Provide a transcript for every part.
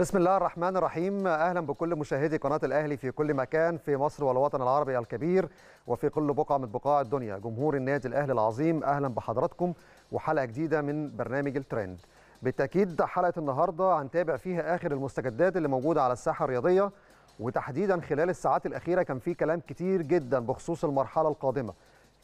بسم الله الرحمن الرحيم اهلا بكل مشاهدي قناه الاهلي في كل مكان في مصر والوطن العربي الكبير وفي كل بقعه من بقاع الدنيا جمهور النادي الاهلي العظيم اهلا بحضراتكم وحلقه جديده من برنامج الترند بالتاكيد حلقه النهارده هنتابع فيها اخر المستجدات اللي موجوده على الساحه الرياضيه وتحديدا خلال الساعات الاخيره كان في كلام كتير جدا بخصوص المرحله القادمه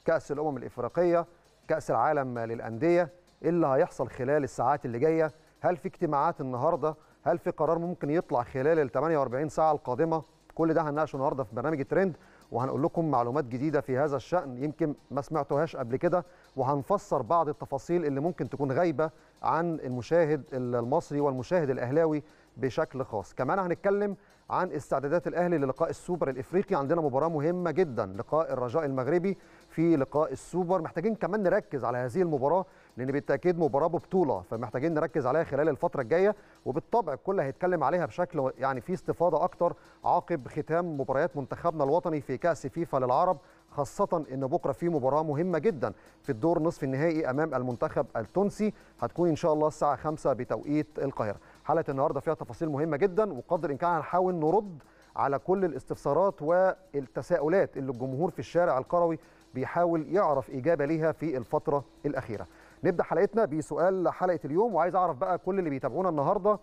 كاس الامم الافريقيه كاس العالم للانديه إيه اللي هيحصل خلال الساعات اللي جايه هل في اجتماعات النهارده هل في قرار ممكن يطلع خلال ال 48 ساعه القادمه كل ده هنناقشه النهارده في برنامج ترند وهنقول لكم معلومات جديده في هذا الشان يمكن ما سمعتوهاش قبل كده وهنفسر بعض التفاصيل اللي ممكن تكون غايبه عن المشاهد المصري والمشاهد الاهلاوي بشكل خاص كمان هنتكلم عن استعدادات الاهلي للقاء السوبر الافريقي عندنا مباراه مهمه جدا لقاء الرجاء المغربي في لقاء السوبر محتاجين كمان نركز على هذه المباراه لان بالتاكيد مباراه ببطوله فمحتاجين نركز عليها خلال الفتره الجايه وبالطبع الكل هيتكلم عليها بشكل يعني في استفاضه اكتر عقب ختام مباريات منتخبنا الوطني في كاس فيفا للعرب خاصة إن بكرة في مباراة مهمة جدا في الدور نصف النهائي أمام المنتخب التونسي هتكون إن شاء الله الساعة 5 بتوقيت القاهرة حلقه النهارده فيها تفاصيل مهمه جدا وقدر الامكان هنحاول نرد على كل الاستفسارات والتساؤلات اللي الجمهور في الشارع القروي بيحاول يعرف اجابه ليها في الفتره الاخيره. نبدا حلقتنا بسؤال حلقه اليوم وعايز اعرف بقى كل اللي بيتابعونا النهارده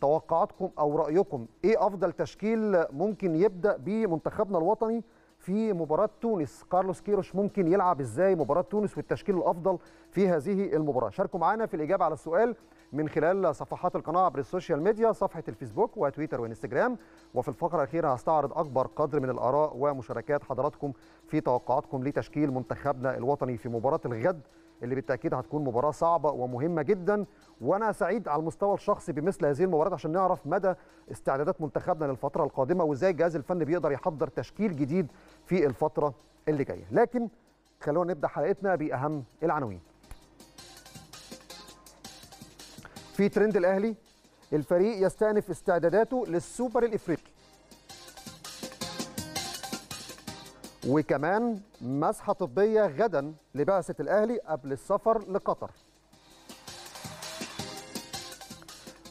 توقعاتكم او رايكم ايه افضل تشكيل ممكن يبدا بيه منتخبنا الوطني في مباراه تونس كارلوس كيروش ممكن يلعب ازاي مباراه تونس والتشكيل الافضل في هذه المباراه شاركوا معانا في الاجابه على السؤال من خلال صفحات القناه عبر السوشيال ميديا صفحه الفيسبوك وتويتر وانستجرام وفي الفقره الاخيره هستعرض اكبر قدر من الاراء ومشاركات حضراتكم في توقعاتكم لتشكيل منتخبنا الوطني في مباراه الغد اللي بالتاكيد هتكون مباراه صعبه ومهمه جدا وانا سعيد على المستوى الشخصي بمثل هذه المباراة عشان نعرف مدى استعدادات منتخبنا للفتره القادمه وازاي الجهاز الفني بيقدر يحضر تشكيل جديد في الفتره اللي جايه لكن خلونا نبدا حلقتنا باهم العناوين في ترند الاهلي الفريق يستأنف استعداداته للسوبر الافريقي وكمان مسحه طبيه غدا لبعثه الاهلي قبل السفر لقطر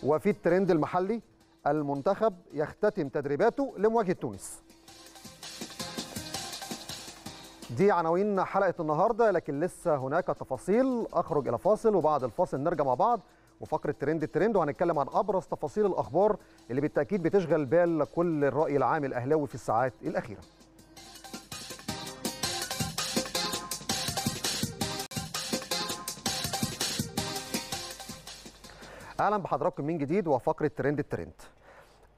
وفي الترند المحلي المنتخب يختتم تدريباته لمواجهه تونس دي عناوين حلقه النهارده لكن لسه هناك تفاصيل اخرج الى فاصل وبعد الفاصل نرجع مع بعض وفقره ترند الترند وهنتكلم عن ابرز تفاصيل الاخبار اللي بالتاكيد بتشغل بال كل الراي العام الاهلاوي في الساعات الاخيره اهلا بحضراتكم من جديد وفقره ترند الترند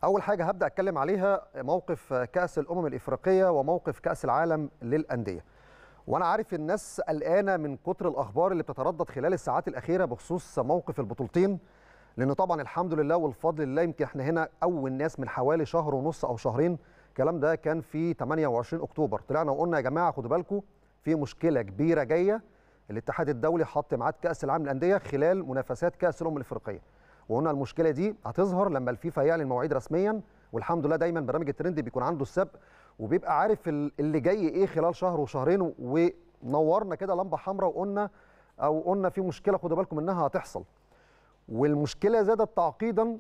اول حاجه هبدا اتكلم عليها موقف كاس الامم الافريقيه وموقف كاس العالم للانديه وانا عارف الناس قلقانه من كتر الاخبار اللي بتتردد خلال الساعات الاخيره بخصوص موقف البطولتين لان طبعا الحمد لله والفضل لله يمكن احنا هنا اول ناس من حوالي شهر ونص او شهرين الكلام ده كان في 28 اكتوبر طلعنا وقلنا يا جماعه خدوا بالكم في مشكله كبيره جايه الاتحاد الدولي حط ميعاد كاس العالم للانديه خلال منافسات كاس الامم الافريقيه وقلنا المشكله دي هتظهر لما الفيفا يعلن مواعيد رسميا والحمد لله دايما برنامج الترند بيكون عنده السبق وبيبقى عارف اللي جاي ايه خلال شهر وشهرين ونورنا كده لمبه حمراء وقلنا او قلنا في مشكله خدوا بالكم انها هتحصل والمشكله زادت تعقيدا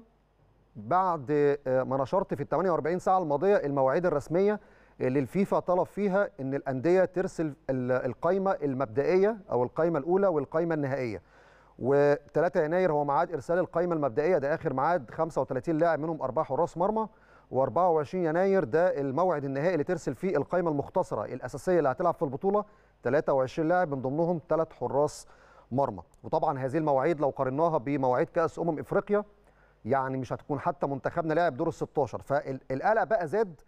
بعد آه، ما نشرت في ال 48 ساعه الماضيه المواعيد الرسميه اللي الفيفا طلب فيها ان الانديه ترسل القائمه المبدئيه او القائمه الاولى والقائمه النهائيه و3 يناير هو ميعاد ارسال القائمه المبدئيه ده اخر ميعاد 35 لاعب منهم اربعه حراس مرمى و24 يناير ده الموعد النهائي اللي ترسل فيه القائمه المختصره الاساسيه اللي هتلعب في البطوله 23 لاعب من ضمنهم ثلاث حراس مرمى وطبعا هذه المواعيد لو قارناها بمواعيد كاس امم افريقيا يعني مش هتكون حتى منتخبنا لاعب دور ال 16 فالقلق بقى زاد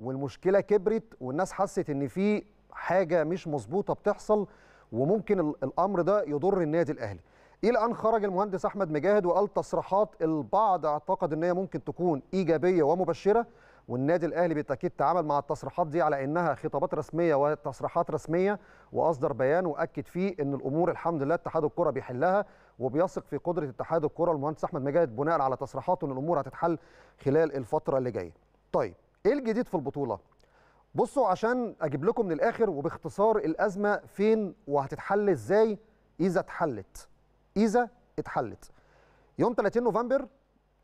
والمشكله كبرت والناس حست ان في حاجه مش مظبوطه بتحصل وممكن الامر ده يضر النادي الاهلي الى ان خرج المهندس احمد مجاهد وقال تصريحات البعض اعتقد ان هي ممكن تكون ايجابيه ومبشره والنادي الاهلي بالتاكيد تعامل مع التصريحات دي على انها خطابات رسميه وتصريحات رسميه واصدر بيان واكد فيه ان الامور الحمد لله اتحاد الكره بيحلها وبيثق في قدره اتحاد الكره المهندس احمد مجاهد بناء على تصريحاته ان الامور هتتحل خلال الفتره اللي جايه. طيب ايه الجديد في البطوله؟ بصوا عشان اجيب لكم من الاخر وباختصار الازمه فين وهتتحل ازاي اذا اتحلت. اذا اتحلت يوم 30 نوفمبر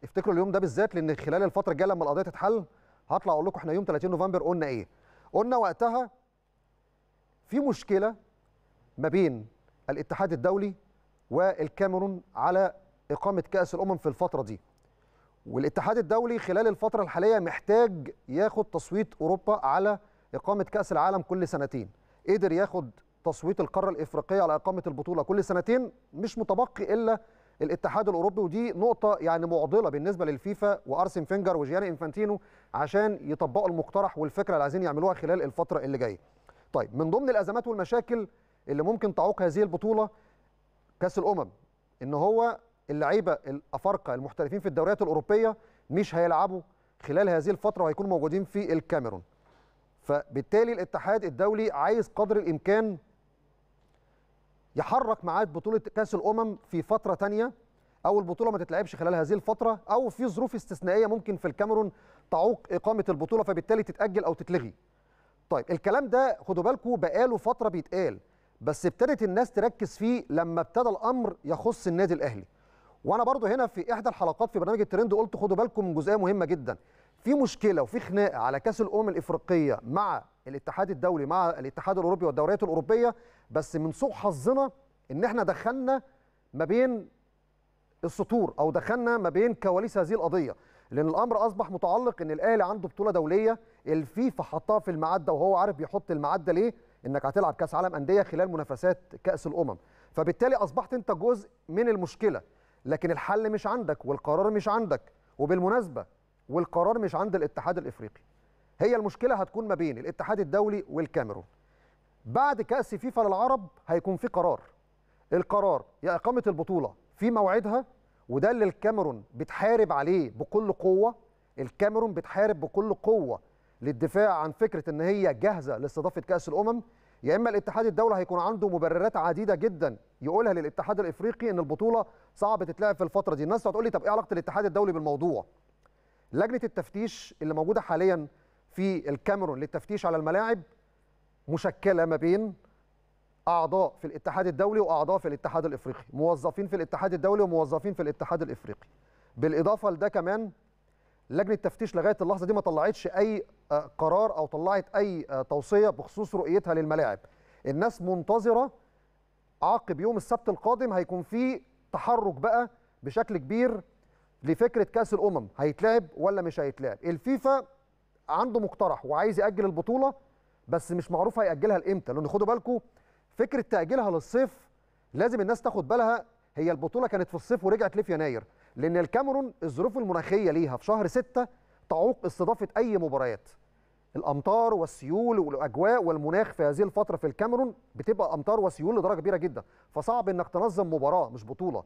افتكروا اليوم ده بالذات لان خلال الفتره الجايه لما القضيه تتحل هطلع اقول لكم احنا يوم 30 نوفمبر قلنا ايه قلنا وقتها في مشكله ما بين الاتحاد الدولي والكاميرون على اقامه كاس الامم في الفتره دي والاتحاد الدولي خلال الفتره الحاليه محتاج ياخد تصويت اوروبا على اقامه كاس العالم كل سنتين قدر ياخد تصويت القاره الافريقيه على اقامه البطوله كل سنتين مش متبقي الا الاتحاد الاوروبي ودي نقطه يعني معضله بالنسبه للفيفا وارسن فينجر وجياني انفانتينو عشان يطبقوا المقترح والفكره اللي عايزين يعملوها خلال الفتره اللي جايه. طيب من ضمن الازمات والمشاكل اللي ممكن تعوق هذه البطوله كاس الامم ان هو اللعيبه الافارقه المحترفين في الدوريات الاوروبيه مش هيلعبوا خلال هذه الفتره وهيكونوا موجودين في الكاميرون. فبالتالي الاتحاد الدولي عايز قدر الامكان يحرك معاه بطوله كاس الامم في فتره ثانيه او البطوله ما تتلعبش خلال هذه الفتره او في ظروف استثنائيه ممكن في الكاميرون تعوق اقامه البطوله فبالتالي تتاجل او تتلغي طيب الكلام ده خدوا بالكم بقاله فتره بيتقال بس ابتدت الناس تركز فيه لما ابتدى الامر يخص النادي الاهلي وانا برضو هنا في احدى الحلقات في برنامج الترند قلت خدوا بالكم من جزئيه مهمه جدا في مشكله وفي خناقه على كاس الامم الافريقيه مع الاتحاد الدولي مع الاتحاد الاوروبي والدوريات الاوروبيه بس من سوء حظنا ان احنا دخلنا ما بين السطور او دخلنا ما بين كواليس هذه القضيه لان الامر اصبح متعلق ان الاهلي عنده بطوله دوليه الفيفا حطها في المعدة وهو عارف بيحط المعدة ليه انك هتلعب كاس عالم انديه خلال منافسات كاس الامم فبالتالي اصبحت انت جزء من المشكله لكن الحل مش عندك والقرار مش عندك وبالمناسبه والقرار مش عند الاتحاد الافريقي هي المشكله هتكون ما بين الاتحاد الدولي والكاميرون بعد كاس فيفا للعرب هيكون في قرار القرار يا اقامه البطوله في موعدها وده اللي الكاميرون بتحارب عليه بكل قوه الكاميرون بتحارب بكل قوه للدفاع عن فكره ان هي جاهزه لاستضافه كاس الامم يا اما الاتحاد الدولي هيكون عنده مبررات عديده جدا يقولها للاتحاد الافريقي ان البطوله صعب تتلعب في الفتره دي الناس هتقول لي طب ايه علاقه الاتحاد الدولي بالموضوع لجنه التفتيش اللي موجوده حاليا في الكاميرون للتفتيش على الملاعب مشكله ما بين اعضاء في الاتحاد الدولي واعضاء في الاتحاد الافريقي موظفين في الاتحاد الدولي وموظفين في الاتحاد الافريقي بالاضافه لده كمان لجنه التفتيش لغايه اللحظه دي ما طلعتش اي آه، قرار او طلعت اي آه، توصيه بخصوص رؤيتها للملاعب الناس منتظره عقب يوم السبت القادم هيكون في تحرك بقى بشكل كبير لفكره كاس الامم هيتلعب ولا مش هيتلعب الفيفا عنده مقترح وعايز ياجل البطوله بس مش معروف هياجلها لامتى لان خدوا بالكم فكره تاجيلها للصيف لازم الناس تاخد بالها هي البطوله كانت في الصيف ورجعت ليه في يناير لان الكاميرون الظروف المناخيه ليها في شهر 6 تعوق استضافه اي مباريات الامطار والسيول والاجواء والمناخ في هذه الفتره في الكاميرون بتبقى امطار وسيول لدرجه كبيره جدا فصعب انك تنظم مباراه مش بطوله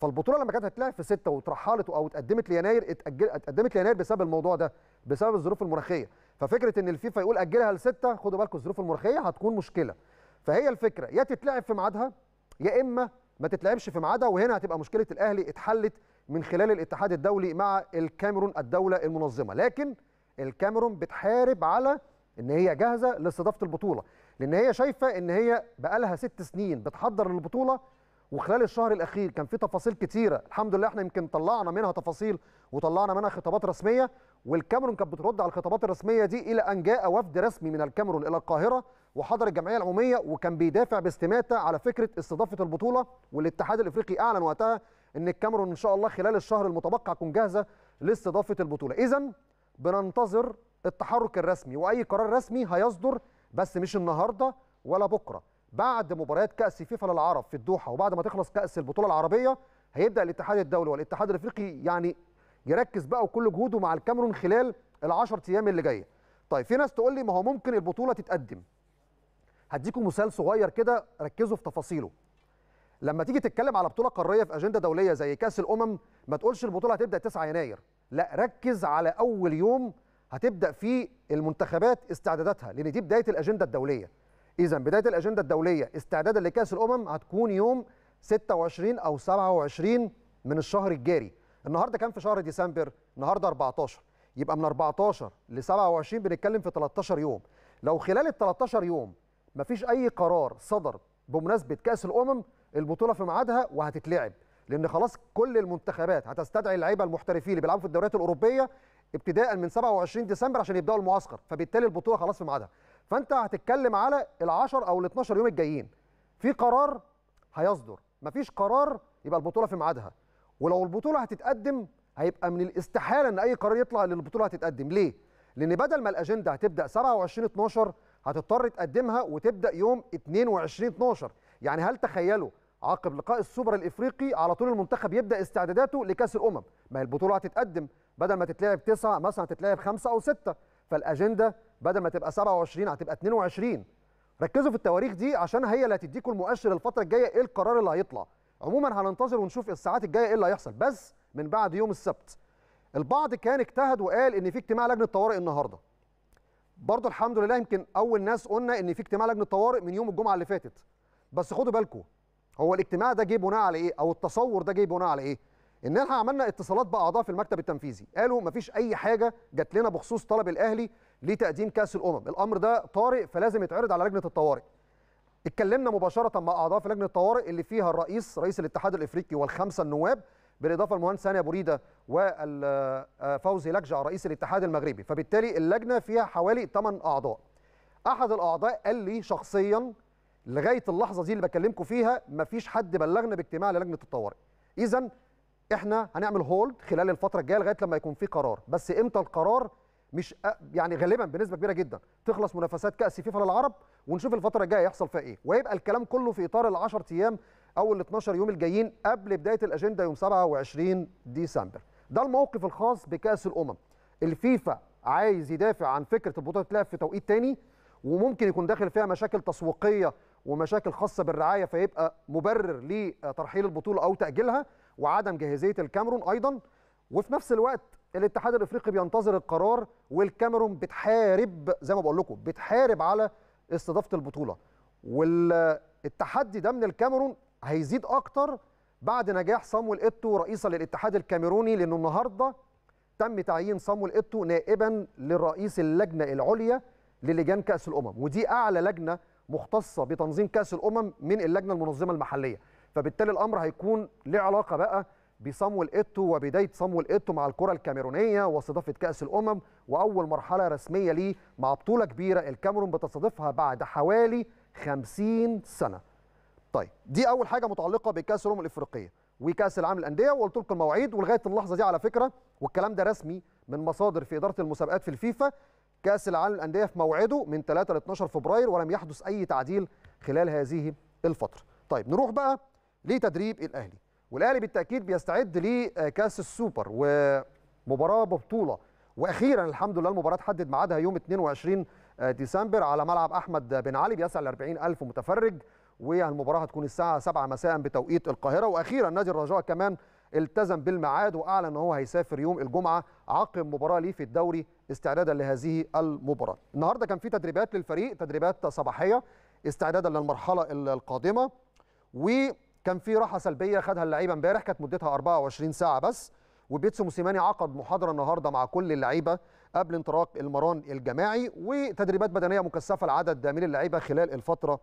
فالبطوله لما كانت هتلعب في 6 وترحلت او اتقدمت ليناير اتاجل اتقدمت ليناير بسبب الموضوع ده بسبب الظروف المناخيه ففكره ان الفيفا يقول اجلها ل 6 خدوا بالكم الظروف المناخيه هتكون مشكله فهي الفكره يا تتلعب في ميعادها يا اما ما تتلعبش في ميعادها وهنا هتبقى مشكله الاهلي اتحلت من خلال الاتحاد الدولي مع الكاميرون الدوله المنظمه لكن الكاميرون بتحارب على ان هي جاهزه لاستضافه البطوله لان هي شايفه ان هي بقى لها ست سنين بتحضر للبطوله وخلال الشهر الاخير كان في تفاصيل كتيره الحمد لله احنا يمكن طلعنا منها تفاصيل وطلعنا منها خطابات رسميه والكاميرون كانت بترد على الخطابات الرسميه دي الى ان جاء وفد رسمي من الكاميرون الى القاهره وحضر الجمعيه العموميه وكان بيدافع باستماته على فكره استضافه البطوله والاتحاد الافريقي اعلن وقتها ان الكاميرون ان شاء الله خلال الشهر المتبقى تكون جاهزه لاستضافه البطوله اذا بننتظر التحرك الرسمي واي قرار رسمي هيصدر بس مش النهارده ولا بكره بعد مباريات كاس فيفا للعرب في الدوحه وبعد ما تخلص كاس البطوله العربيه هيبدا الاتحاد الدولي والاتحاد الافريقي يعني يركز بقى وكل جهوده مع الكاميرون خلال ال10 ايام اللي جايه طيب في ناس تقول لي ما هو ممكن البطوله تتقدم هديكم مثال صغير كده ركزوا في تفاصيله لما تيجي تتكلم على بطوله قاريه في اجنده دوليه زي كاس الامم ما تقولش البطوله هتبدا 9 يناير لا ركز على اول يوم هتبدا فيه المنتخبات استعداداتها لان دي بدايه الاجنده الدوليه اذا بدايه الاجنده الدوليه استعدادا لكاس الامم هتكون يوم 26 او 27 من الشهر الجاري النهارده كام في شهر ديسمبر النهارده 14 يبقى من 14 ل 27 بنتكلم في 13 يوم لو خلال ال 13 يوم مفيش اي قرار صدر بمناسبه كاس الامم البطوله في ميعادها وهتتلعب لان خلاص كل المنتخبات هتستدعي اللعيبه المحترفين اللي بيلعبوا في الدوريات الاوروبيه ابتداء من 27 ديسمبر عشان يبداوا المعسكر فبالتالي البطوله خلاص في ميعادها فانت هتتكلم على ال10 او ال12 يوم الجايين في قرار هيصدر مفيش قرار يبقى البطوله في ميعادها ولو البطوله هتتقدم هيبقى من الاستحاله ان اي قرار يطلع ان البطوله هتتقدم ليه لان بدل ما الاجنده هتبدا 27 12 هتضطر تقدمها وتبدا يوم 22 12 يعني هل تخيلوا عقب لقاء السوبر الافريقي على طول المنتخب يبدا استعداداته لكاس الامم ما هي البطوله هتتقدم بدل ما تتلعب 9 مثلا هتتلعب 5 او 6 فالاجنده بدل ما تبقى 27 هتبقى 22 ركزوا في التواريخ دي عشان هي اللي هتديكم المؤشر الفتره الجايه ايه القرار اللي هيطلع عموما هننتظر ونشوف الساعات الجايه ايه اللي هيحصل بس من بعد يوم السبت البعض كان اجتهد وقال ان في اجتماع لجنه الطوارئ النهارده برضه الحمد لله يمكن اول ناس قلنا ان في اجتماع لجنه الطوارئ من يوم الجمعه اللي فاتت بس خدوا بالكم هو الاجتماع ده جه بناء على ايه او التصور ده جه بناء على ايه ان احنا عملنا اتصالات باعضاء في المكتب التنفيذي قالوا مفيش اي حاجه جات لنا بخصوص طلب الاهلي لتقديم كاس الامم الامر ده طارئ فلازم يتعرض على لجنه الطوارئ اتكلمنا مباشره مع اعضاء في لجنه الطوارئ اللي فيها الرئيس رئيس الاتحاد الافريقي والخمسه النواب بالاضافه للمهندس هاني ابو ريده وفوزي آه، لجع رئيس الاتحاد المغربي فبالتالي اللجنه فيها حوالي 8 اعضاء احد الاعضاء قال لي شخصيا لغايه اللحظه دي اللي بكلمكم فيها مفيش حد بلغنا باجتماع للجنه الطوارئ اذا احنا هنعمل هولد خلال الفتره الجايه لغايه لما يكون في قرار بس امتى القرار مش يعني غالبا بنسبه كبيره جدا تخلص منافسات كاس فيفا للعرب ونشوف الفتره الجايه هيحصل فيها ايه ويبقى الكلام كله في اطار ال10 ايام او ال 12 يوم الجايين قبل بدايه الاجنده يوم 27 ديسمبر ده الموقف الخاص بكاس الامم الفيفا عايز يدافع عن فكره البطوله تلعب في توقيت تاني وممكن يكون داخل فيها مشاكل تسويقيه ومشاكل خاصه بالرعايه فيبقى مبرر لترحيل البطوله او تاجيلها وعدم جاهزيه الكاميرون ايضا وفي نفس الوقت الاتحاد الافريقي بينتظر القرار والكاميرون بتحارب زي ما بقول لكم بتحارب على استضافه البطوله والتحدي ده من الكاميرون هيزيد اكتر بعد نجاح صامويل ايتو رئيسا للاتحاد الكاميروني لانه النهارده تم تعيين صامويل ايتو نائبا لرئيس اللجنه العليا للجان كاس الامم ودي اعلى لجنه مختصه بتنظيم كاس الامم من اللجنه المنظمه المحليه فبالتالي الامر هيكون له علاقه بقى بصمويل ايتو وبدايه صمويل ايتو مع الكره الكاميرونيه واستضافه كاس الامم واول مرحله رسميه ليه مع بطوله كبيره الكاميرون بتستضيفها بعد حوالي 50 سنه. طيب دي اول حاجه متعلقه بكاس الامم الافريقيه وكاس العالم للانديه وقلت لكم المواعيد ولغايه اللحظه دي على فكره والكلام ده رسمي من مصادر في اداره المسابقات في الفيفا كاس العالم للانديه في موعده من 3 ل 12 فبراير ولم يحدث اي تعديل خلال هذه الفتره. طيب نروح بقى لتدريب الاهلي والاهلي بالتاكيد بيستعد لكاس السوبر ومباراه ببطوله واخيرا الحمد لله المباراه تحدد ميعادها يوم 22 ديسمبر على ملعب احمد بن علي بيسع ل 40000 متفرج والمباراه هتكون الساعه 7 مساء بتوقيت القاهره واخيرا نادي الرجاء كمان التزم بالميعاد واعلن ان هو هيسافر يوم الجمعه عقب مباراه ليه في الدوري استعدادا لهذه المباراه. النهارده كان في تدريبات للفريق تدريبات صباحيه استعدادا للمرحله القادمه و كان في راحه سلبيه خدها اللعيبه امبارح كانت مدتها 24 ساعه بس وبيتسو موسيماني عقد محاضره النهارده مع كل اللعيبه قبل انطلاق المران الجماعي وتدريبات بدنيه مكثفه لعدد من اللعيبه خلال الفتره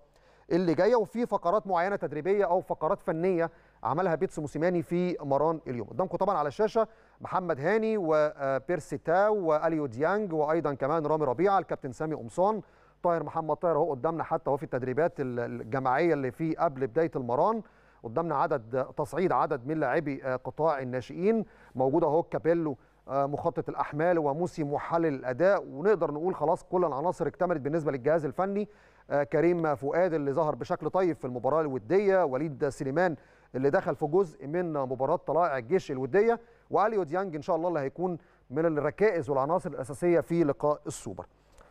اللي جايه وفي فقرات معينه تدريبيه او فقرات فنيه عملها بيتسو موسيماني في مران اليوم قدامكم طبعا على الشاشه محمد هاني وبيرسي آه، تاو واليو ديانج وايضا كمان رامي ربيعه الكابتن سامي قمصان طاهر محمد طاهر اهو قدامنا حتى هو في التدريبات الجماعيه اللي في قبل بدايه المران قدامنا عدد تصعيد عدد من لاعبي آه، قطاع الناشئين موجود اهو كابيلو آه، مخطط الاحمال وموسي محلل الاداء ونقدر نقول خلاص كل العناصر اكتملت بالنسبه للجهاز الفني آه، كريم فؤاد اللي ظهر بشكل طيب في المباراه الوديه وليد سليمان اللي دخل في جزء من مباراه طلائع الجيش الوديه واليو ديانج ان شاء الله اللي هيكون من الركائز والعناصر الاساسيه في لقاء السوبر.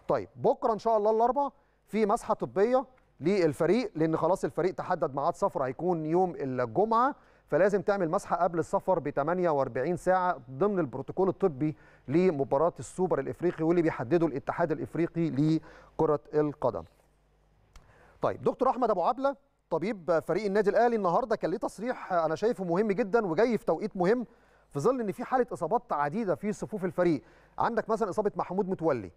طيب بكره ان شاء الله الاربعاء في مسحه طبيه للفريق لان خلاص الفريق تحدد ميعاد سفر هيكون يوم الجمعه فلازم تعمل مسحه قبل السفر ب 48 ساعه ضمن البروتوكول الطبي لمباراه السوبر الافريقي واللي بيحدده الاتحاد الافريقي لكره القدم. طيب دكتور احمد ابو عبله طبيب فريق النادي الاهلي النهارده كان ليه تصريح انا شايفه مهم جدا وجاي في توقيت مهم في ظل ان في حاله اصابات عديده في صفوف الفريق، عندك مثلا اصابه محمود متولي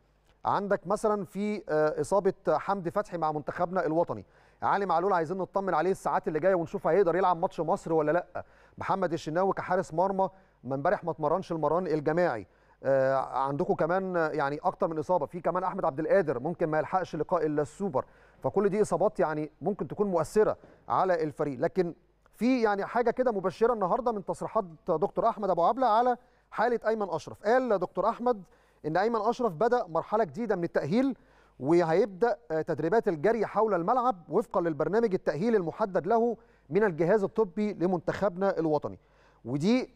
عندك مثلا في آه، اصابه حمدي فتحي مع منتخبنا الوطني علي معلول عايزين نطمن عليه الساعات اللي جايه ونشوف هيقدر يلعب ماتش مصر ولا لا محمد الشناوي كحارس مرمى ما امبارح ما اتمرنش المران الجماعي آه، عندكم كمان آه، يعني اكتر من اصابه في كمان احمد عبد القادر ممكن ما يلحقش لقاء السوبر فكل دي اصابات يعني ممكن تكون مؤثره على الفريق لكن في يعني حاجه كده مبشره النهارده من تصريحات دكتور احمد ابو عبله على حاله ايمن اشرف قال دكتور احمد ان ايمن اشرف بدا مرحله جديده من التاهيل وهيبدا آه، تدريبات الجري حول الملعب وفقا للبرنامج التاهيلي المحدد له من الجهاز الطبي لمنتخبنا الوطني ودي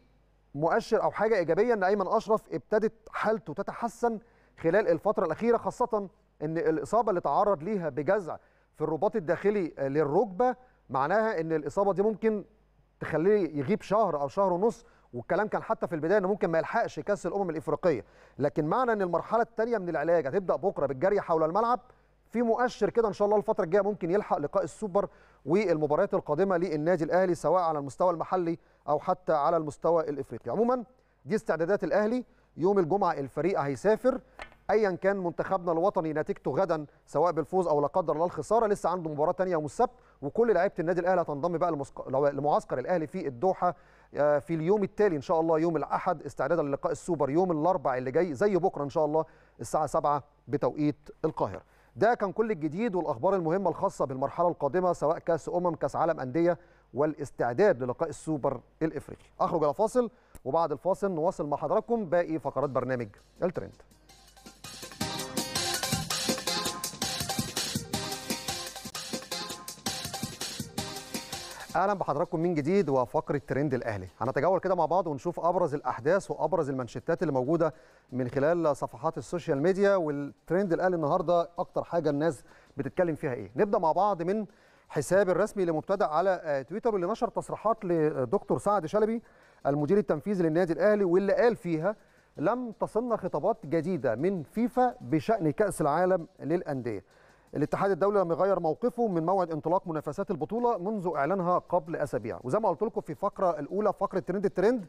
مؤشر او حاجه ايجابيه ان ايمن اشرف ابتدت حالته تتحسن خلال الفتره الاخيره خاصه ان الاصابه اللي تعرض ليها بجزع في الرباط الداخلي آه، للركبه معناها ان الاصابه دي ممكن تخليه يغيب شهر او شهر ونص والكلام كان حتى في البدايه انه ممكن ما يلحقش كاس الامم الافريقيه لكن معنى ان المرحله الثانيه من العلاج هتبدا بكره بالجري حول الملعب في مؤشر كده ان شاء الله الفتره الجايه ممكن يلحق لقاء السوبر والمباريات القادمه للنادي الاهلي سواء على المستوى المحلي او حتى على المستوى الافريقي عموما دي استعدادات الاهلي يوم الجمعه الفريق هيسافر ايا كان منتخبنا الوطني نتيجته غدا سواء بالفوز او لا قدر الله الخساره لسه عنده مباراه ثانيه يوم السبت وكل لعيبه النادي الاهلي هتنضم بقى لمعسكر الاهلي في الدوحه آه، في اليوم التالي ان شاء الله يوم الاحد استعدادا للقاء السوبر يوم الاربع اللي جاي زي بكره ان شاء الله الساعه 7 بتوقيت القاهره ده كان كل الجديد والاخبار المهمه الخاصه بالمرحله القادمه سواء كاس امم كاس عالم انديه والاستعداد للقاء السوبر الافريقي اخرج الى فاصل وبعد الفاصل نواصل مع حضراتكم باقي فقرات برنامج الترند اهلا بحضراتكم من جديد وفقره ترند الاهلي هنتجول كده مع بعض ونشوف ابرز الاحداث وابرز المانشيتات اللي موجوده من خلال صفحات السوشيال ميديا والترند الاهلي النهارده اكتر حاجه الناس بتتكلم فيها ايه نبدا مع بعض من حساب الرسمي لمبتدا على آه، تويتر واللي نشر تصريحات لدكتور سعد شلبي المدير التنفيذي للنادي الاهلي واللي قال فيها لم تصلنا خطابات جديده من فيفا بشان كاس العالم للانديه الاتحاد الدولي لم يغير موقفه من موعد انطلاق منافسات البطوله منذ اعلانها قبل اسابيع وزي ما قلت لكم في الفقره الاولى فقره ترند الترند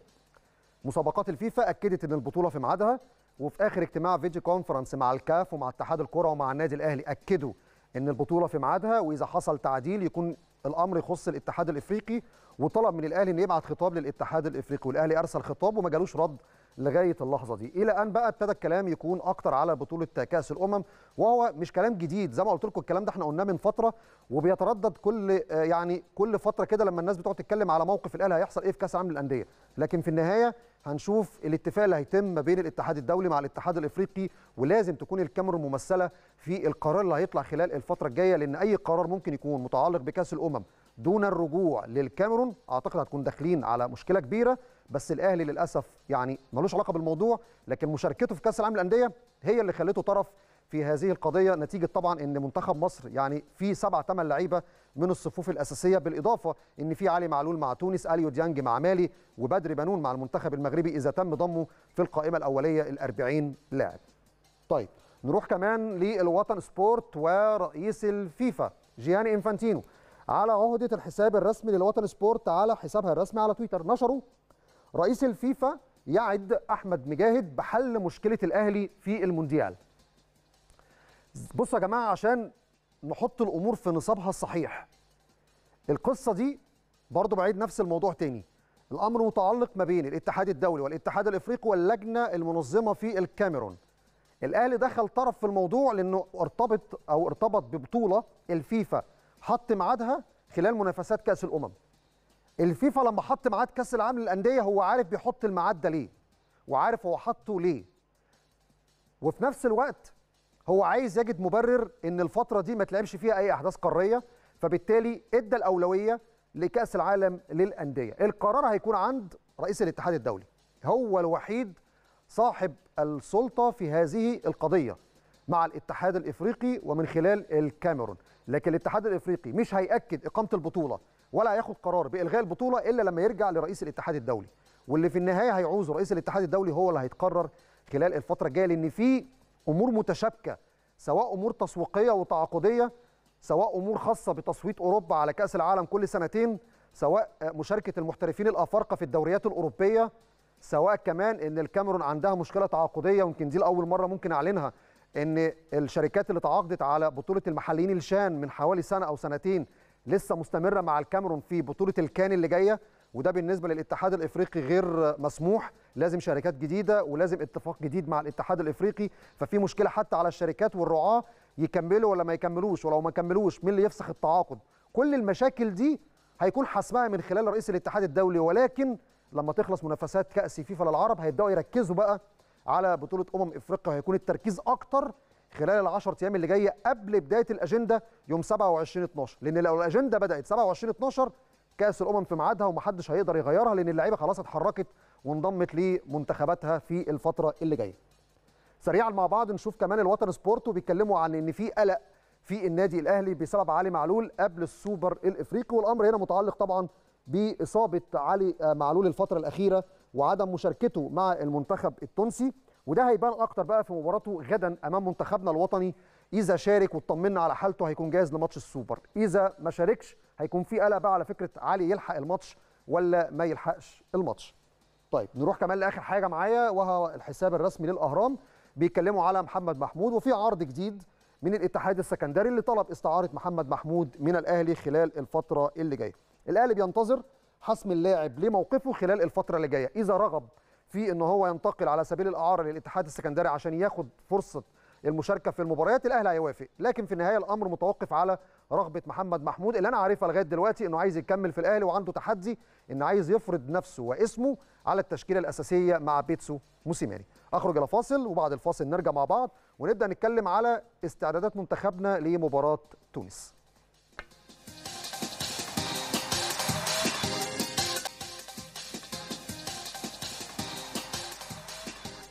مسابقات الفيفا اكدت ان البطوله في ميعادها وفي اخر اجتماع فيديو كونفرنس مع الكاف ومع اتحاد الكره ومع النادي الاهلي اكدوا ان البطوله في ميعادها واذا حصل تعديل يكون الامر يخص الاتحاد الافريقي وطلب من الاهلي انه يبعت خطاب للاتحاد الافريقي والاهلي ارسل خطاب وما جالوش رد لغايه اللحظه دي الى ان بقى ابتدى الكلام يكون اكتر على بطوله كاس الامم وهو مش كلام جديد زي ما قلت لكم الكلام ده احنا قلناه من فتره وبيتردد كل آه، يعني كل فتره كده لما الناس بتقعد تتكلم على موقف الاهلي هيحصل ايه في كاس العالم للانديه لكن في النهايه هنشوف الاتفاق اللي هيتم ما بين الاتحاد الدولي مع الاتحاد الافريقي ولازم تكون الكاميرون ممثله في القرار اللي هيطلع خلال الفتره الجايه لان اي قرار ممكن يكون متعلق بكاس الامم دون الرجوع للكاميرون اعتقد هتكون داخلين على مشكله كبيره بس الاهلي للاسف يعني ملوش علاقه بالموضوع لكن مشاركته في كاس العالم للانديه هي اللي خلته طرف في هذه القضيه نتيجه طبعا ان منتخب مصر يعني في سبع ثمان لعيبه من الصفوف الاساسيه بالاضافه ان في علي معلول مع تونس اليو ديانج مع مالي وبدر بنون مع المنتخب المغربي اذا تم ضمه في القائمه الاوليه ال40 لاعب. طيب نروح كمان للوطن سبورت ورئيس الفيفا جياني انفانتينو على عهده الحساب الرسمي للوطن سبورت على حسابها الرسمي على تويتر نشروا رئيس الفيفا يعد احمد مجاهد بحل مشكله الاهلي في المونديال بصوا يا جماعه عشان نحط الامور في نصابها الصحيح القصه دي برضه بعيد نفس الموضوع تاني الامر متعلق ما بين الاتحاد الدولي والاتحاد الافريقي واللجنه المنظمه في الكاميرون الاهلي دخل طرف في الموضوع لانه ارتبط او ارتبط ببطوله الفيفا حط ميعادها خلال منافسات كاس الامم الفيفا لما حط ميعاد كاس العالم للانديه هو عارف بيحط الميعاد ده ليه وعارف هو حطه ليه وفي نفس الوقت هو عايز يجد مبرر ان الفتره دي ما تلعبش فيها اي احداث قاريه فبالتالي ادى الاولويه لكاس العالم للانديه القرار هيكون عند رئيس الاتحاد الدولي هو الوحيد صاحب السلطه في هذه القضيه مع الاتحاد الافريقي ومن خلال الكاميرون لكن الاتحاد الافريقي مش هياكد اقامه البطوله ولا هياخد قرار بالغاء البطوله الا لما يرجع لرئيس الاتحاد الدولي واللي في النهايه هيعوزه رئيس الاتحاد الدولي هو اللي هيتقرر خلال الفتره الجايه لان في امور متشابكه سواء امور تسويقيه وتعاقديه سواء امور خاصه بتصويت اوروبا على كاس العالم كل سنتين سواء مشاركه المحترفين الافارقه في الدوريات الاوروبيه سواء كمان ان الكاميرون عندها مشكله تعاقديه ويمكن دي لاول مره ممكن اعلنها ان الشركات اللي تعاقدت على بطوله المحليين الشان من حوالي سنه او سنتين لسه مستمره مع الكاميرون في بطوله الكان اللي جايه وده بالنسبه للاتحاد الافريقي غير مسموح لازم شركات جديده ولازم اتفاق جديد مع الاتحاد الافريقي ففي مشكله حتى على الشركات والرعاه يكملوا ولا ما يكملوش ولو ما كملوش مين اللي يفسخ التعاقد كل المشاكل دي هيكون حسمها من خلال رئيس الاتحاد الدولي ولكن لما تخلص منافسات كاس فيفا للعرب هيبداوا يركزوا بقى على بطوله امم افريقيا وهيكون التركيز اكتر خلال ال10 ايام اللي جايه قبل بدايه الاجنده يوم 27 12 لان لو الاجنده بدات 27 12 كاس الامم في ميعادها ومحدش هيقدر يغيرها لان اللعيبه خلاص اتحركت وانضمت لمنتخباتها في الفتره اللي جايه. سريعا مع بعض نشوف كمان الوطن سبورت وبيتكلموا عن ان في قلق في النادي الاهلي بسبب علي معلول قبل السوبر الافريقي والامر هنا متعلق طبعا باصابه علي آه، معلول الفتره الاخيره وعدم مشاركته مع المنتخب التونسي وده هيبان اكتر بقى في مباراته غدا امام منتخبنا الوطني اذا شارك واطمنا على حالته هيكون جاهز لماتش السوبر اذا ما شاركش هيكون في قلق بقى على فكره علي يلحق الماتش ولا ما يلحقش الماتش طيب نروح كمان لاخر حاجه معايا وهو الحساب الرسمي للاهرام بيتكلموا على محمد محمود وفي عرض جديد من الاتحاد السكندري اللي طلب استعاره محمد محمود من الاهلي خلال الفتره اللي جايه الاهلي بينتظر حسم اللاعب لموقفه خلال الفتره اللي جايه اذا رغب في ان هو ينتقل على سبيل الاعاره للاتحاد السكندري عشان ياخد فرصه المشاركه في المباريات الاهلي هيوافق لكن في النهايه الامر متوقف على رغبه محمد محمود اللي انا عارفها لغايه دلوقتي انه عايز يكمل في الاهلي وعنده تحدي ان عايز يفرض نفسه واسمه على التشكيله الاساسيه مع بيتسو موسيماني اخرج الى فاصل وبعد الفاصل نرجع مع بعض ونبدا نتكلم على استعدادات منتخبنا لمباراه تونس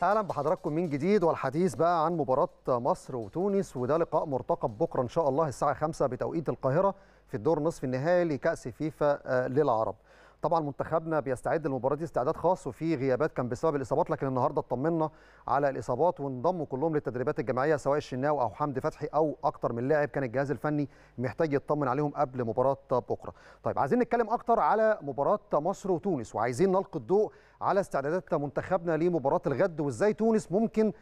اهلا بحضراتكم من جديد والحديث بقى عن مباراه مصر وتونس وده لقاء مرتقب بكره ان شاء الله الساعه 5 بتوقيت القاهره في الدور نصف النهائي لكاس فيفا آه، للعرب طبعا منتخبنا بيستعد للمباراه دي استعداد خاص وفي غيابات كان بسبب الاصابات لكن النهارده اطمنا على الاصابات وانضموا كلهم للتدريبات الجماعيه سواء الشناوي او حمدي فتحي او اكتر من لاعب كان الجهاز الفني محتاج يطمن عليهم قبل مباراه بكره. طيب عايزين نتكلم اكتر على مباراه مصر وتونس وعايزين نلقي الضوء على استعدادات منتخبنا لمباراه الغد وازاي تونس ممكن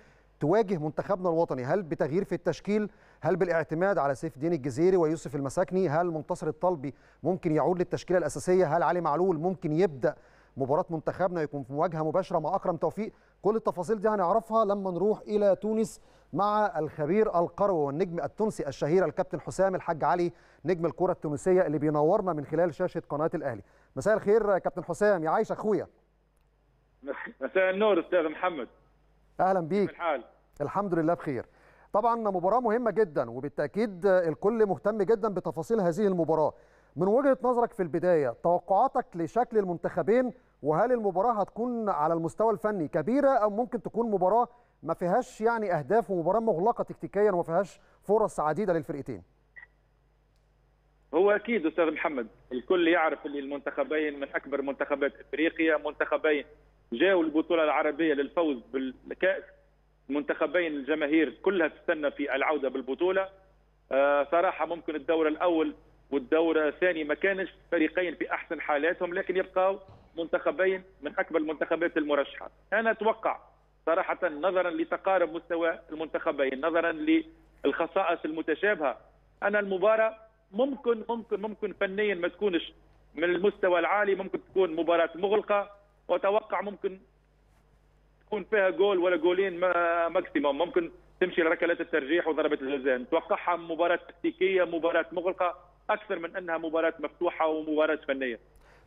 تواجه منتخبنا الوطني هل بتغيير في التشكيل هل بالاعتماد على سيف الدين الجزيري ويوسف المساكني هل منتصر الطلبي ممكن يعود للتشكيله الاساسيه هل علي معلول ممكن يبدا مباراه منتخبنا يكون في مواجهه مباشره مع اكرم توفيق كل التفاصيل دي هنعرفها لما نروح الى تونس مع الخبير القروي والنجم التونسي الشهير الكابتن حسام الحاج علي نجم الكره التونسيه اللي بينورنا من خلال شاشه قناه الاهلي مساء الخير كابتن حسام عايش اخويا مساء النور استاذ محمد اهلا بيك الحال الحمد لله بخير طبعا مباراه مهمه جدا وبالتاكيد الكل مهتم جدا بتفاصيل هذه المباراه من وجهه نظرك في البدايه توقعاتك لشكل المنتخبين وهل المباراه هتكون على المستوى الفني كبيره او ممكن تكون مباراه ما فيهاش يعني اهداف ومباراه مغلقه تكتيكيا وما فيهاش فرص عديده للفرقتين هو اكيد استاذ محمد الكل يعرف ان المنتخبين من اكبر منتخبات افريقيا منتخبين جاءوا البطوله العربيه للفوز بالكاس منتخبين الجماهير كلها تستنى في العوده بالبطوله آه، صراحه ممكن الدور الاول والدور الثاني ما كانش فريقين في احسن حالاتهم لكن يبقوا منتخبين من اكبر المنتخبات المرشحه انا اتوقع صراحه نظرا لتقارب مستوى المنتخبين نظرا للخصائص المتشابهه انا المباراه ممكن ممكن ممكن فنيا ما تكونش من المستوى العالي ممكن تكون مباراه مغلقه واتوقع ممكن تكون فيها جول ولا جولين ماكسيموم ممكن تمشي لركلات الترجيح وضربه الجزاء اتوقعها مباراه تكتيكيه مباراه مغلقه اكثر من انها مباراه مفتوحه ومباراه فنيه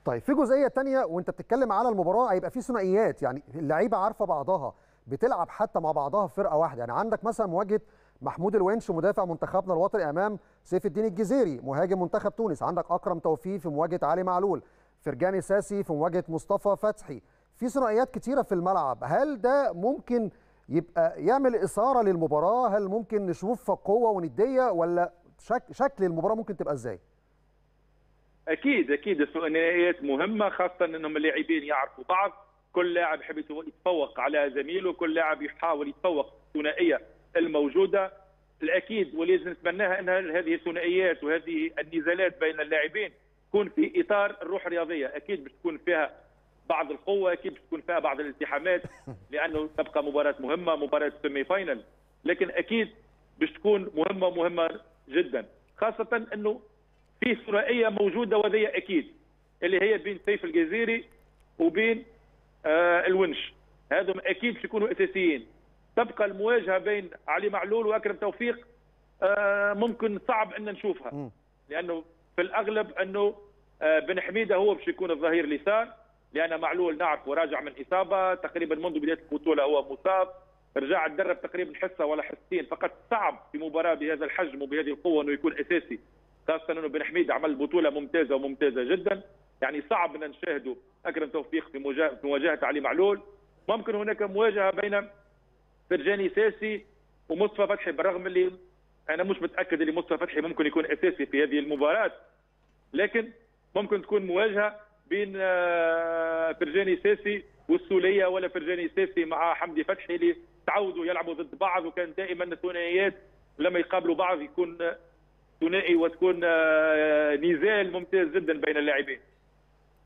طيب في جزئيه ثانيه وانت بتتكلم على المباراه هيبقى في ثنائيات يعني اللعيبه عارفه بعضها بتلعب حتى مع بعضها في فرقه واحده يعني عندك مثلا مواجهه محمود الونش مدافع منتخبنا الوطني امام سيف الدين الجزيري مهاجم منتخب تونس عندك اكرم توفيق في مواجهه علي معلول فرجاني ساسي في مواجهه مصطفى فتحي في ثنائيات كتيره في الملعب هل ده ممكن يبقى يعمل اثاره للمباراه هل ممكن نشوف قوه ونديه ولا شك شكل المباراه ممكن تبقى ازاي اكيد اكيد الثنائيات مهمه خاصه انهم اللاعبين يعرفوا بعض كل لاعب يحب يتفوق على زميله كل لاعب يحاول يتفوق الثنائيه الموجوده الاكيد ولازم نتمناها ان هذه الثنائيات وهذه النزالات بين اللاعبين تكون في اطار الروح الرياضيه اكيد بتكون فيها بعض القوه اكيد بتكون فيها بعض الالتحامات لانه تبقى مباراه مهمه مباراه سيمي فاينل لكن اكيد بتكون مهمه مهمه جدا خاصه انه في ثنائيه موجوده وذي اكيد اللي هي بين سيف الجزيري وبين آه الونش هذم اكيد يكونوا اساسيين تبقى المواجهه بين علي معلول واكرم توفيق آه ممكن صعب ان نشوفها لانه في الاغلب انه آه، بن حميده هو باش يكون الظهير اليسار لان معلول نعرف وراجع من اصابه تقريبا منذ بدايه البطوله هو مصاب رجع تدرب تقريبا حصه ولا حصتين فقط صعب في مباراه بهذا الحجم وبهذه القوه انه يكون اساسي خاصه انه بن حميد عمل بطوله ممتازه وممتازه جدا يعني صعب ان نشاهده اكرم توفيق في مواجهه علي معلول ممكن هناك مواجهه بين فرجاني ساسي ومصطفى فتحي بالرغم اللي انا مش متاكد ان مصطفى فتحي ممكن يكون اساسي في هذه المباراه لكن ممكن تكون مواجهه بين آه، فرجاني ساسي والسوليه ولا فرجاني ساسي مع حمدي فتحي اللي تعودوا يلعبوا ضد بعض وكان دائما الثنائيات لما يقابلوا بعض يكون ثنائي وتكون آه، نزال ممتاز جدا بين اللاعبين.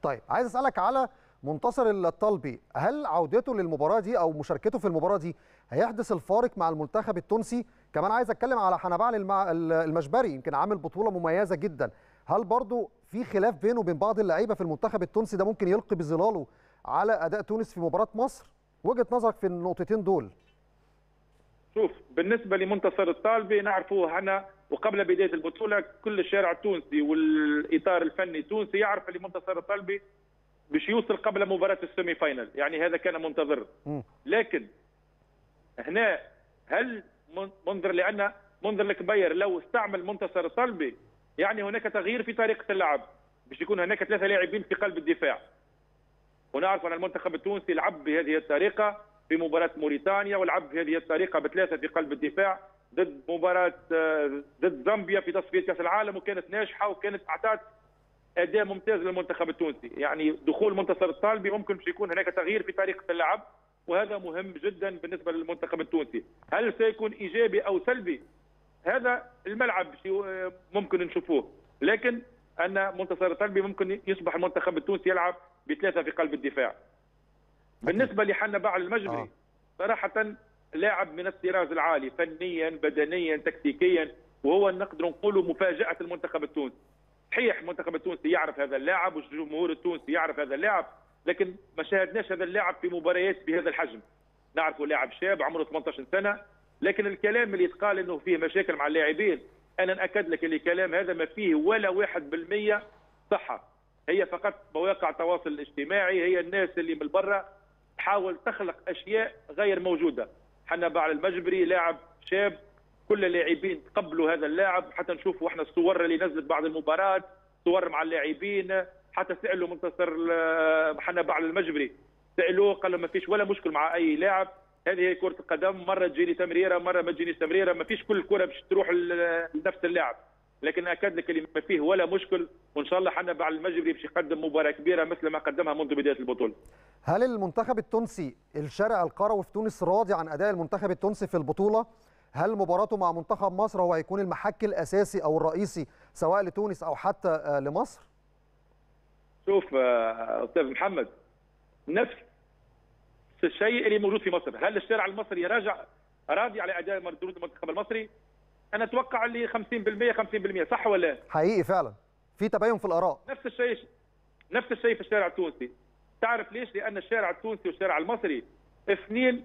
طيب عايز اسالك على منتصر الطلبي هل عودته للمباراه دي او مشاركته في المباراه دي هيحدث الفارق مع المنتخب التونسي كمان عايز اتكلم على حنبعل المجبري يمكن عامل بطوله مميزه جدا هل برضو في خلاف بينه وبين بعض اللعيبه في المنتخب التونسي ده ممكن يلقي بظلاله على اداء تونس في مباراه مصر وجهه نظرك في النقطتين دول شوف بالنسبه لمنتصر الطالبي نعرفه احنا وقبل بدايه البطوله كل الشارع التونسي والاطار الفني التونسي يعرف اللي منتصر الطالبي باش يوصل قبل مباراه السيمي فاينل يعني هذا كان منتظر لكن هنا هل منظر لان منظر الكبير لو استعمل منتصر صلبي يعني هناك تغيير في طريقه اللعب باش يكون هناك ثلاثه لاعبين في قلب الدفاع ونعرف ان المنتخب التونسي لعب بهذه الطريقه في مباراه موريتانيا ولعب بهذه الطريقه بثلاثه في قلب الدفاع ضد مباراه آه، ضد زامبيا في تصفيه كاس العالم وكانت ناجحه وكانت اعطت اداء إيه ممتاز للمنتخب التونسي يعني دخول منتصر الطالبي ممكن يكون هناك تغيير في طريقه اللعب وهذا مهم جدا بالنسبه للمنتخب التونسي هل سيكون ايجابي او سلبي هذا الملعب ممكن نشوفوه لكن ان منتصر الطالبي ممكن يصبح المنتخب التونسي يلعب بثلاثه في قلب الدفاع بالنسبه لحنا باع المجري آه. صراحه لاعب من الطراز العالي فنيا بدنيا تكتيكيا وهو نقدر نقولوا مفاجاه المنتخب التونسي صحيح المنتخب التونسي يعرف هذا اللاعب والجمهور التونسي يعرف هذا اللاعب لكن ما شاهدناش هذا اللاعب في مباريات بهذا الحجم نعرفه لاعب شاب عمره 18 سنه لكن الكلام اللي يتقال انه فيه مشاكل مع اللاعبين انا ناكد لك الكلام هذا ما فيه ولا 1% صحه هي فقط مواقع التواصل الاجتماعي هي الناس اللي من برا تحاول تخلق اشياء غير موجوده حنا بعل المجبري لاعب شاب كل اللاعبين تقبلوا هذا اللاعب حتى نشوفوا احنا الصور اللي نزلت بعد المباراه صور مع اللاعبين حتى سالوا منتصر حنا بعد المجبري سالوه قال ما فيش ولا مشكل مع اي لاعب هذه هي كره القدم مره تجيني تمريره مره ما تجينيش تمريره ما فيش كل كره باش تروح لنفس اللاعب لكن اكد لك اللي ما فيه ولا مشكل وان شاء الله حنا بعد المجبري باش يقدم مباراه كبيره مثل ما قدمها منذ بدايه البطوله. هل المنتخب التونسي الشارع القروي في تونس راضي عن اداء المنتخب التونسي في البطوله؟ هل مباراته مع منتخب مصر هو هيكون المحك الاساسي او الرئيسي سواء لتونس او حتى آه، لمصر؟ شوف آه، استاذ محمد نفس الشيء اللي موجود في مصر، هل الشارع المصري راجع راضي على اداء مردود المنتخب المصري؟ انا اتوقع اللي 50% 50% صح ولا لا؟ حقيقي فعلا في تباين في الاراء نفس الشيء نفس الشيء في الشارع التونسي تعرف ليش؟ لان الشارع التونسي والشارع المصري اثنين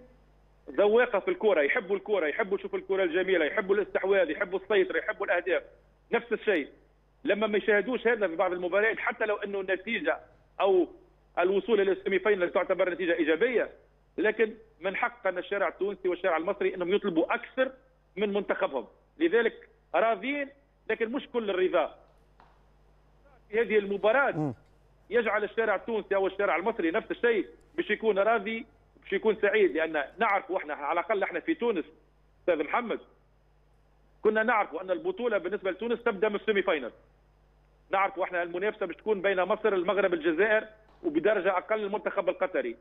ذواقه في الكره يحبوا الكره يحبوا يشوفوا الكره الجميله يحبوا الاستحواذ يحبوا السيطره يحبوا الاهداف نفس الشيء لما ما يشاهدوش هذا في بعض المباريات حتى لو انه النتيجه او الوصول الى السيمي فاينل تعتبر نتيجه ايجابيه لكن من ان الشارع التونسي والشارع المصري انهم يطلبوا اكثر من منتخبهم لذلك راضين لكن مش كل الرضا في هذه المباراه يجعل الشارع التونسي او الشارع المصري نفس الشيء باش يكون راضي باش يكون سعيد لان نعرف احنا على الاقل احنا في تونس استاذ محمد كنا نعرف ان البطوله بالنسبه لتونس تبدا من السيمي فاينل نعرف احنا المنافسه باش تكون بين مصر المغرب الجزائر وبدرجه اقل المنتخب القطري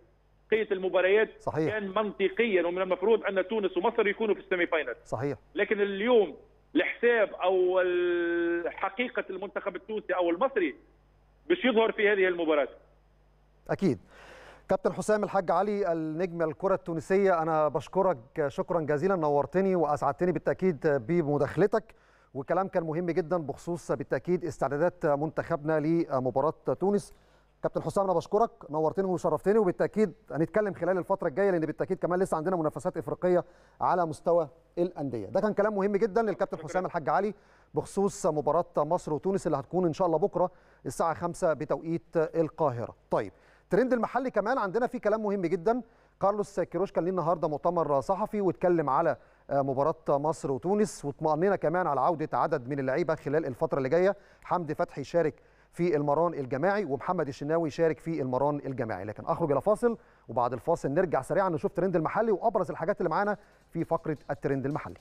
بقيه المباريات صحيح. كان منطقيا ومن المفروض ان تونس ومصر يكونوا في السيمي فاينل صحيح لكن اليوم الحساب او حقيقه المنتخب التونسي او المصري باش يظهر في هذه المباراه اكيد كابتن حسام الحاج علي النجم الكره التونسيه انا بشكرك شكرا جزيلا نورتني واسعدتني بالتاكيد بمداخلتك وكلام كان مهم جدا بخصوص بالتاكيد استعدادات منتخبنا لمباراه تونس كابتن حسام انا بشكرك نورتني وشرفتني وبالتاكيد هنتكلم خلال الفتره الجايه لان بالتاكيد كمان لسه عندنا منافسات افريقيه على مستوى الانديه ده كان كلام مهم جدا للكابتن حسام الحاج علي بخصوص مباراه مصر وتونس اللي هتكون ان شاء الله بكره الساعه 5 بتوقيت القاهره طيب الترند المحلي كمان عندنا فيه كلام مهم جدا كارلوس كيروش كان ليه النهارده مؤتمر صحفي واتكلم على آه، مباراه مصر وتونس واطمئننا كمان على عوده عدد من اللعيبه خلال الفتره اللي جايه حمدي فتحي شارك في المران الجماعي ومحمد الشناوي شارك في المران الجماعي لكن اخرج الى فاصل وبعد الفاصل نرجع سريعا نشوف ترند المحلي وابرز الحاجات اللي معانا في فقره الترند المحلي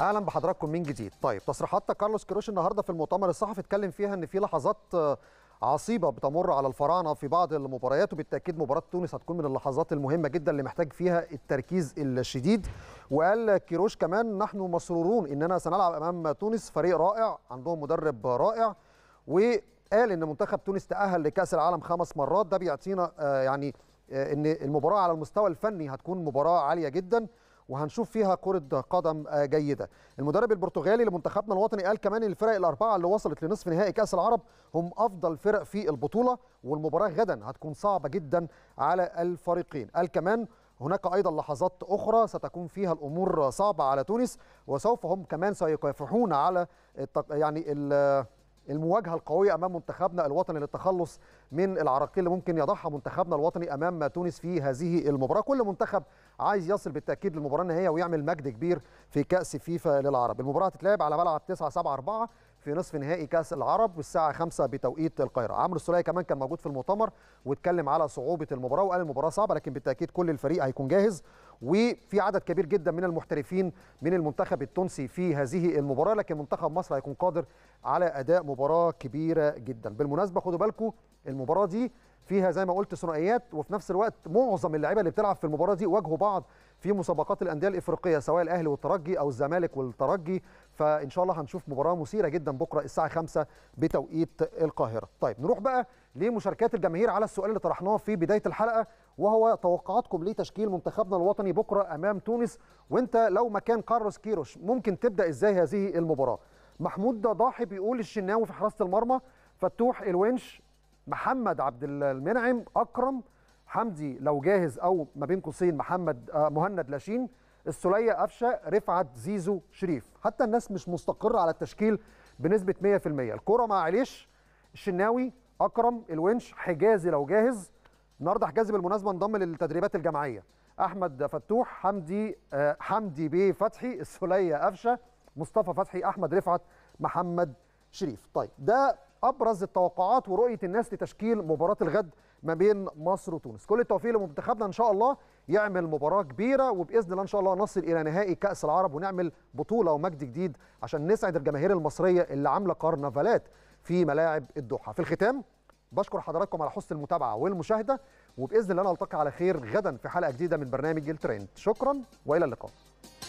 اهلا بحضراتكم من جديد طيب تصريحات كارلوس كيروش النهارده في المؤتمر الصحفي اتكلم فيها ان في لحظات آه، عصيبه بتمر على الفراعنه في بعض المباريات وبالتاكيد مباراه تونس هتكون من اللحظات المهمه جدا اللي محتاج فيها التركيز الشديد وقال كيروش كمان نحن مسرورون اننا سنلعب امام تونس فريق رائع عندهم مدرب رائع وقال ان منتخب تونس تاهل لكاس العالم خمس مرات ده بيعطينا آه، يعني آه، ان المباراه على المستوى الفني هتكون مباراه عاليه جدا وهنشوف فيها كرة قدم آه، جيدة المدرب البرتغالي لمنتخبنا الوطني قال كمان الفرق الأربعة اللي وصلت لنصف نهائي كأس العرب هم أفضل فرق في البطولة والمباراة غدا هتكون صعبة جدا على الفريقين قال كمان هناك أيضا لحظات أخرى ستكون فيها الأمور صعبة على تونس وسوف هم كمان سيكافحون على التق... يعني ال... المواجهه القويه امام منتخبنا الوطني للتخلص من العراقيل اللي ممكن يضعها منتخبنا الوطني امام تونس في هذه المباراه كل منتخب عايز يصل بالتاكيد للمباراه النهائيه ويعمل مجد كبير في كاس فيفا للعرب المباراه هتتلعب على ملعب 9 7 4 في نصف نهائي كاس العرب والساعه 5 بتوقيت القاهره عمرو السليه كمان كان موجود في المؤتمر واتكلم على صعوبه المباراه وقال المباراه صعبه لكن بالتاكيد كل الفريق هيكون جاهز وفي عدد كبير جدا من المحترفين من المنتخب التونسي في هذه المباراه لكن منتخب مصر هيكون قادر على اداء مباراه كبيره جدا بالمناسبه خدوا بالكم المباراه دي فيها زي ما قلت ثنائيات وفي نفس الوقت معظم اللعيبه اللي بتلعب في المباراه دي واجهوا بعض في مسابقات الانديه الافريقيه سواء الاهلي والترجي او الزمالك والترجي فان شاء الله هنشوف مباراه مثيره جدا بكره الساعه 5 بتوقيت القاهره طيب نروح بقى لمشاركات الجماهير على السؤال اللي طرحناه في بدايه الحلقه وهو توقعاتكم لتشكيل منتخبنا الوطني بكره امام تونس وانت لو مكان كارلوس كيروش ممكن تبدا ازاي هذه المباراه محمود ضاحي بيقول الشناوي في حراسه المرمى فتوح الونش محمد عبد المنعم اكرم حمدي لو جاهز او ما بين قوسين محمد آه، مهند لاشين السليه قفشه رفعت زيزو شريف حتى الناس مش مستقره على التشكيل بنسبه 100% الكره مع عليش الشناوي اكرم الونش حجازي لو جاهز النهارده حجازي بالمناسبه انضم للتدريبات الجماعيه احمد فتوح حمدي آه، حمدي بيه فتحي السليه قفشه مصطفى فتحي احمد رفعت محمد شريف طيب ده ابرز التوقعات ورؤيه الناس لتشكيل مباراه الغد ما بين مصر وتونس كل التوفيق لمنتخبنا ان شاء الله يعمل مباراه كبيره وباذن الله ان شاء الله نصل الى نهائي كاس العرب ونعمل بطوله ومجد جديد عشان نسعد الجماهير المصريه اللي عامله كرنفالات في ملاعب الدوحه في الختام بشكر حضراتكم على حسن المتابعه والمشاهده وباذن الله نلتقي على خير غدا في حلقه جديده من برنامج الترند شكرا والى اللقاء